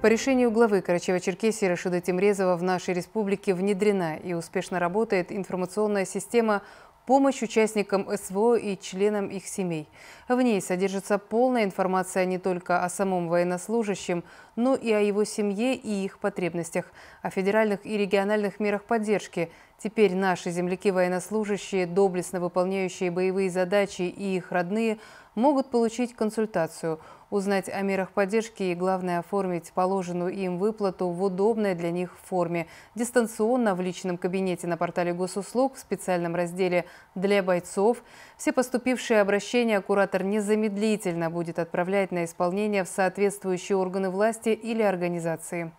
По решению главы Карачева-Черкесии Рашида Тимрезова в нашей республике внедрена и успешно работает информационная система помощь участникам СВО и членам их семей. В ней содержится полная информация не только о самом военнослужащем, но и о его семье и их потребностях, о федеральных и региональных мерах поддержки – Теперь наши земляки-военнослужащие, доблестно выполняющие боевые задачи и их родные, могут получить консультацию, узнать о мерах поддержки и, главное, оформить положенную им выплату в удобной для них форме. Дистанционно в личном кабинете на портале госуслуг в специальном разделе «Для бойцов» все поступившие обращения куратор незамедлительно будет отправлять на исполнение в соответствующие органы власти или организации.